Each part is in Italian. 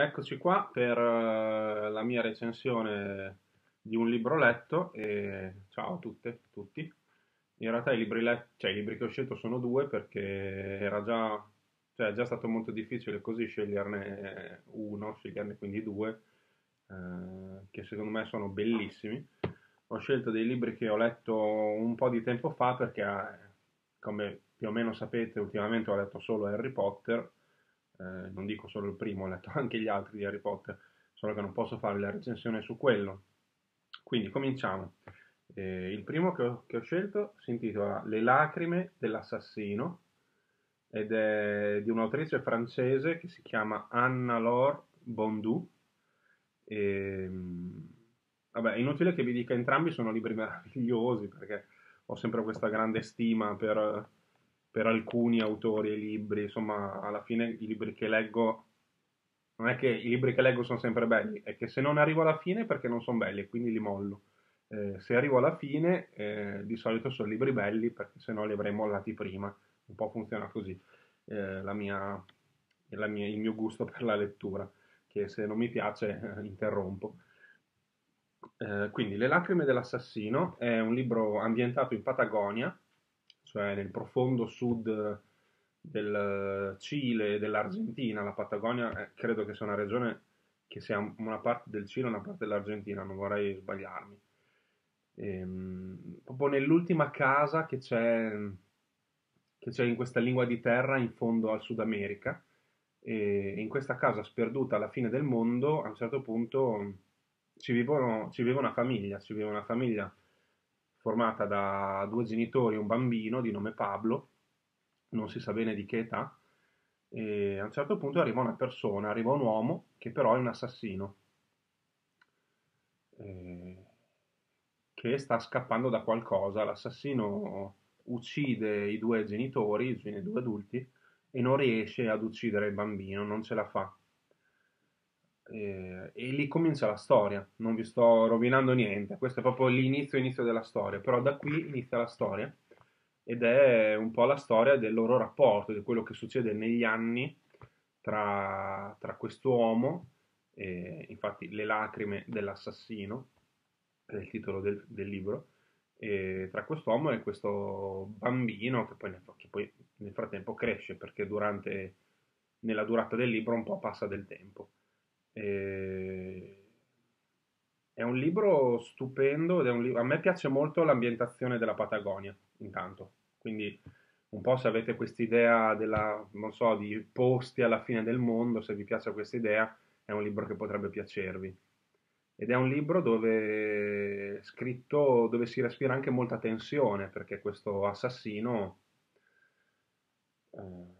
Eccoci qua per eh, la mia recensione di un libro letto e ciao a tutte, tutti. In realtà i libri, let... cioè, i libri che ho scelto sono due perché era già... Cioè, è già stato molto difficile così sceglierne uno, sceglierne quindi due, eh, che secondo me sono bellissimi. Ho scelto dei libri che ho letto un po' di tempo fa perché, eh, come più o meno sapete, ultimamente ho letto solo Harry Potter eh, non dico solo il primo, ho letto anche gli altri di Harry Potter, solo che non posso fare la recensione su quello. Quindi cominciamo. Eh, il primo che ho, che ho scelto si intitola Le lacrime dell'assassino ed è di un'autrice francese che si chiama Anna-Laure Bondou. E, ehm, vabbè, è inutile che vi dica entrambi sono libri meravigliosi perché ho sempre questa grande stima per per alcuni autori e libri, insomma, alla fine i libri che leggo non è che i libri che leggo sono sempre belli, è che se non arrivo alla fine perché non sono belli e quindi li mollo. Eh, se arrivo alla fine, eh, di solito sono libri belli perché se no li avrei mollati prima. Un po' funziona così eh, la mia, la mia, il mio gusto per la lettura, che se non mi piace eh, interrompo. Eh, quindi Le lacrime dell'assassino è un libro ambientato in Patagonia cioè nel profondo sud del Cile e dell'Argentina. La Patagonia è, eh, credo che sia una regione che sia una parte del Cile e una parte dell'Argentina, non vorrei sbagliarmi. Ehm, proprio nell'ultima casa che c'è, che c'è in questa lingua di terra in fondo al Sud America. E in questa casa sperduta alla fine del mondo, a un certo punto ci, vive una famiglia, ci vive una famiglia formata da due genitori e un bambino di nome Pablo, non si sa bene di che età, e a un certo punto arriva una persona, arriva un uomo che però è un assassino, eh, che sta scappando da qualcosa. L'assassino uccide i due genitori, i due adulti, e non riesce ad uccidere il bambino, non ce la fa e, eh, e lì comincia la storia. Non vi sto rovinando niente, questo è proprio l'inizio, inizio della storia, però da qui inizia la storia ed è un po' la storia del loro rapporto, di quello che succede negli anni tra, tra quest'uomo, e, infatti le lacrime dell'assassino, è il titolo del, del libro, e tra quest'uomo e questo bambino che poi, nel, che poi nel frattempo cresce perché durante, nella durata del libro un po' passa del tempo. È un libro stupendo, un li... a me piace molto l'ambientazione della Patagonia, intanto. Quindi un po' se avete quest'idea della, non so, di posti alla fine del mondo, se vi piace questa idea, è un libro che potrebbe piacervi. Ed è un libro dove, scritto, dove si respira anche molta tensione, perché questo assassino... Eh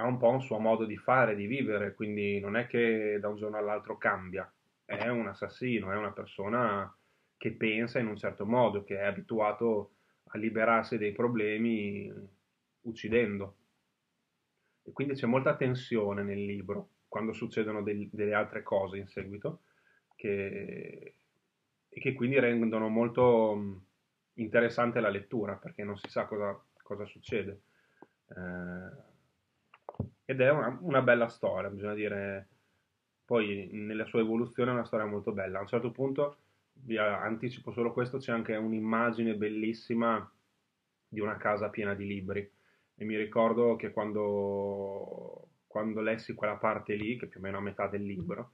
ha un po' un suo modo di fare, di vivere, quindi non è che da un giorno all'altro cambia, è un assassino, è una persona che pensa in un certo modo, che è abituato a liberarsi dei problemi uccidendo. E quindi c'è molta tensione nel libro quando succedono del, delle altre cose in seguito, che, e che quindi rendono molto mm, interessante la lettura perché non si sa cosa, cosa succede. Eh, ed è una, una bella storia, bisogna dire, poi nella sua evoluzione è una storia molto bella. A un certo punto, vi anticipo solo questo, c'è anche un'immagine bellissima di una casa piena di libri e mi ricordo che quando, quando lessi quella parte lì, che più o meno a metà del libro,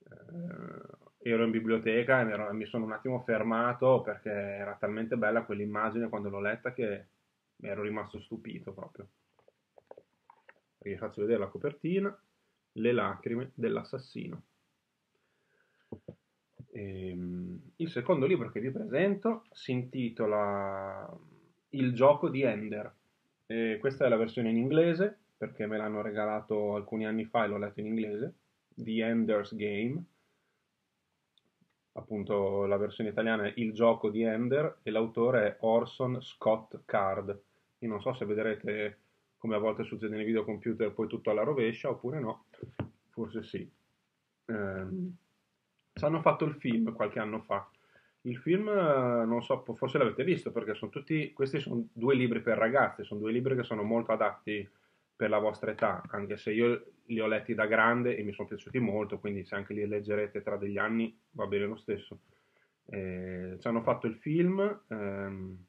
eh, ero in biblioteca e ero, mi sono un attimo fermato perché era talmente bella quell'immagine quando l'ho letta che ero rimasto stupito proprio e vi faccio vedere la copertina, Le lacrime dell'assassino. Ehm, il secondo libro che vi presento si intitola Il gioco di Ender. E questa è la versione in inglese perché me l'hanno regalato alcuni anni fa e l'ho letto in inglese. The Ender's Game. Appunto, la versione italiana è Il gioco di Ender e l'autore è Orson Scott Card. Io non so se vedrete come a volte succede nei videocomputer, poi tutto alla rovescia, oppure no, forse sì. Eh, ci hanno fatto il film qualche anno fa. Il film, eh, non so, forse l'avete visto perché sono tutti, questi sono due libri per ragazze, sono due libri che sono molto adatti per la vostra età, anche se io li ho letti da grande e mi sono piaciuti molto, quindi se anche li leggerete tra degli anni va bene lo stesso. Eh, ci hanno fatto il film, ehm,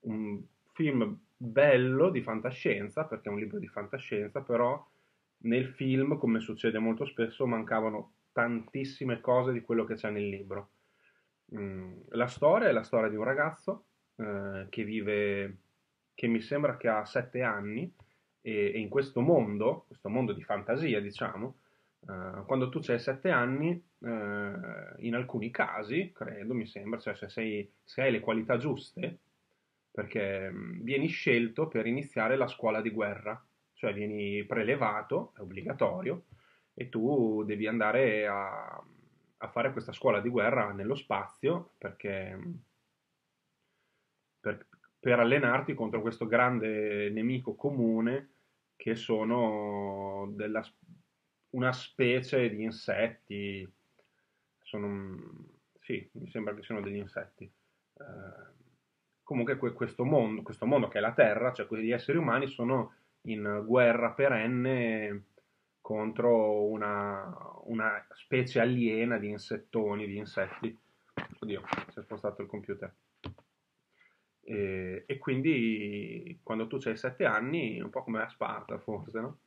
un film bello di fantascienza, perché è un libro di fantascienza, però nel film, come succede molto spesso, mancavano tantissime cose di quello che c'è nel libro. Mm, la storia è la storia di un ragazzo eh, che vive, che mi sembra che ha sette anni, e, e in questo mondo, questo mondo di fantasia, diciamo, Uh, quando tu hai sette anni, uh, in alcuni casi, credo, mi sembra, cioè se, sei, se hai le qualità giuste, perché mm, vieni scelto per iniziare la scuola di guerra, cioè vieni prelevato, è obbligatorio, e tu devi andare a, a fare questa scuola di guerra nello spazio perché mm, per, per allenarti contro questo grande nemico comune che sono della, una specie di insetti, sono, mm, sì, mi sembra che siano degli insetti. Eh, comunque questo mondo, questo mondo che è la Terra, cioè quegli esseri umani sono in guerra perenne contro una, una specie aliena di insettoni, di insetti. Oddio, si è spostato il computer. E, e, quindi quando tu hai sette anni, un po' come a Sparta forse, no?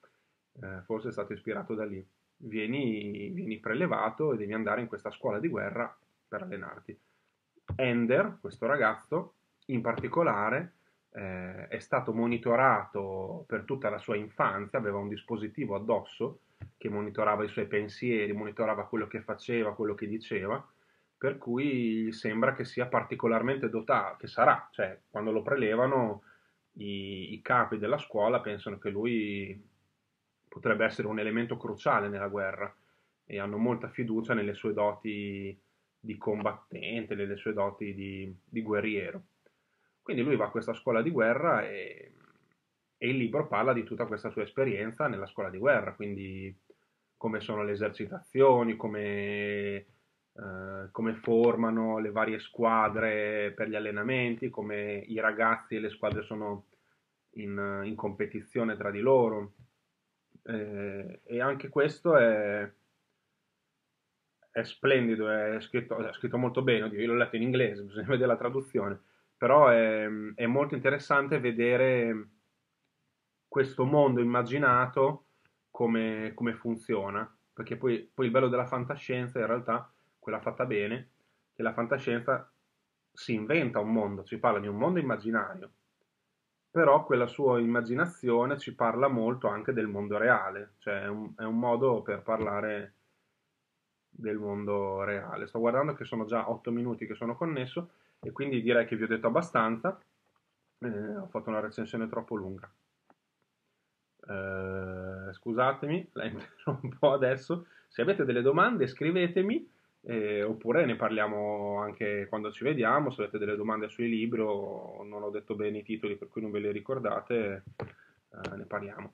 eh, forse è stato ispirato da lì, vieni, vieni, prelevato e devi andare in questa scuola di guerra per allenarti. Ender, questo ragazzo, in particolare eh, è stato monitorato per tutta la sua infanzia, aveva un dispositivo addosso che monitorava i suoi pensieri, monitorava quello che faceva, quello che diceva, per cui sembra che sia particolarmente dotato, che sarà, cioè quando lo prelevano i, i capi della scuola pensano che lui potrebbe essere un elemento cruciale nella guerra e hanno molta fiducia nelle sue doti di combattente, nelle sue doti di, di guerriero. Quindi lui va a questa scuola di guerra e, e il libro parla di tutta questa sua esperienza nella scuola di guerra, quindi come sono le esercitazioni, come, Uh, come formano le varie squadre per gli allenamenti, come i ragazzi e le squadre sono in, in competizione tra di loro. Eh, e anche questo è, è splendido, è scritto, è scritto, molto bene, Oddio, io l'ho letto in inglese, bisogna vedere la traduzione, però è, è molto interessante vedere questo mondo immaginato come, come funziona, perché poi, poi il bello della fantascienza in realtà, quella fatta bene, che la fantascienza si inventa un mondo, ci parla di un mondo immaginario, però quella sua immaginazione ci parla molto anche del mondo reale, cioè è un, è un modo per parlare del mondo reale. Sto guardando che sono già 8 minuti che sono connesso e quindi direi che vi ho detto abbastanza, eh, ho fatto una recensione troppo lunga. Eh, scusatemi, la interrompo adesso. Se avete delle domande scrivetemi eh, oppure ne parliamo anche quando ci vediamo, se avete delle domande sui libri o non ho detto bene i titoli per cui non ve li ricordate, eh, ne parliamo.